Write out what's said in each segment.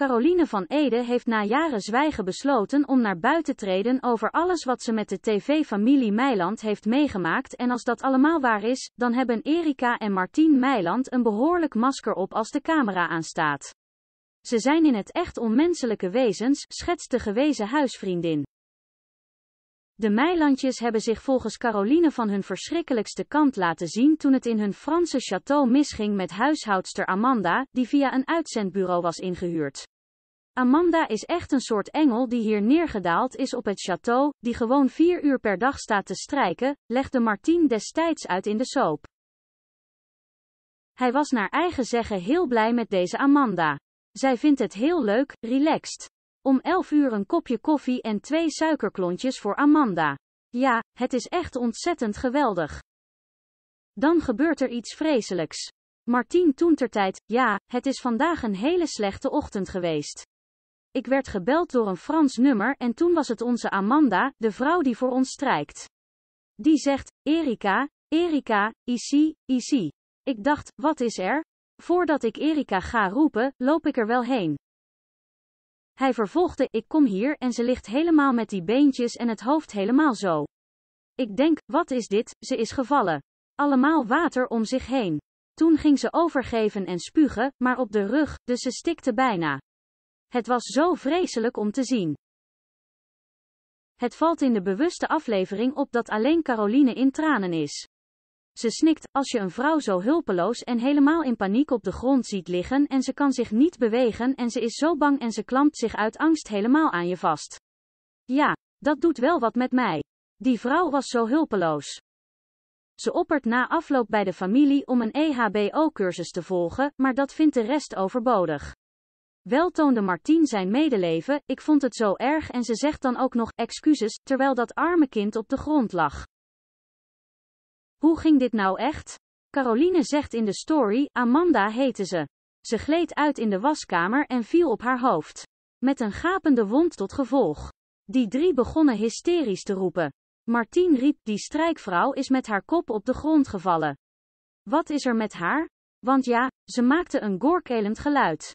Caroline van Ede heeft na jaren zwijgen besloten om naar buiten te treden over alles wat ze met de tv-familie Meiland heeft meegemaakt en als dat allemaal waar is, dan hebben Erika en Martien Meiland een behoorlijk masker op als de camera aanstaat. Ze zijn in het echt onmenselijke wezens, schetst de gewezen huisvriendin. De Meilandjes hebben zich volgens Caroline van hun verschrikkelijkste kant laten zien toen het in hun Franse château misging met huishoudster Amanda, die via een uitzendbureau was ingehuurd. Amanda is echt een soort engel die hier neergedaald is op het château, die gewoon vier uur per dag staat te strijken, legde Martin destijds uit in de soap. Hij was naar eigen zeggen heel blij met deze Amanda. Zij vindt het heel leuk, relaxed. Om 11 uur een kopje koffie en twee suikerklontjes voor Amanda. Ja, het is echt ontzettend geweldig. Dan gebeurt er iets vreselijks. Martien toentertijd, ja, het is vandaag een hele slechte ochtend geweest. Ik werd gebeld door een Frans nummer en toen was het onze Amanda, de vrouw die voor ons strijkt. Die zegt, Erika, Erika, ici, ici. Ik dacht, wat is er? Voordat ik Erika ga roepen, loop ik er wel heen. Hij vervolgde, ik kom hier en ze ligt helemaal met die beentjes en het hoofd helemaal zo. Ik denk, wat is dit, ze is gevallen. Allemaal water om zich heen. Toen ging ze overgeven en spugen, maar op de rug, dus ze stikte bijna. Het was zo vreselijk om te zien. Het valt in de bewuste aflevering op dat alleen Caroline in tranen is. Ze snikt, als je een vrouw zo hulpeloos en helemaal in paniek op de grond ziet liggen en ze kan zich niet bewegen en ze is zo bang en ze klampt zich uit angst helemaal aan je vast. Ja, dat doet wel wat met mij. Die vrouw was zo hulpeloos. Ze oppert na afloop bij de familie om een EHBO-cursus te volgen, maar dat vindt de rest overbodig. Wel toonde Martien zijn medeleven, ik vond het zo erg en ze zegt dan ook nog excuses, terwijl dat arme kind op de grond lag. Hoe ging dit nou echt? Caroline zegt in de story, Amanda heette ze. Ze gleed uit in de waskamer en viel op haar hoofd. Met een gapende wond tot gevolg. Die drie begonnen hysterisch te roepen. Martien riep, die strijkvrouw is met haar kop op de grond gevallen. Wat is er met haar? Want ja, ze maakte een goorkelend geluid.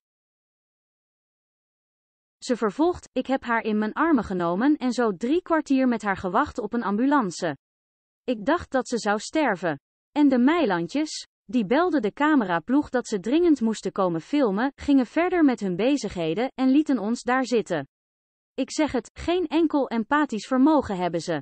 Ze vervolgt, ik heb haar in mijn armen genomen en zo drie kwartier met haar gewacht op een ambulance. Ik dacht dat ze zou sterven. En de Meilandjes, die belden de cameraploeg dat ze dringend moesten komen filmen, gingen verder met hun bezigheden en lieten ons daar zitten. Ik zeg het, geen enkel empathisch vermogen hebben ze.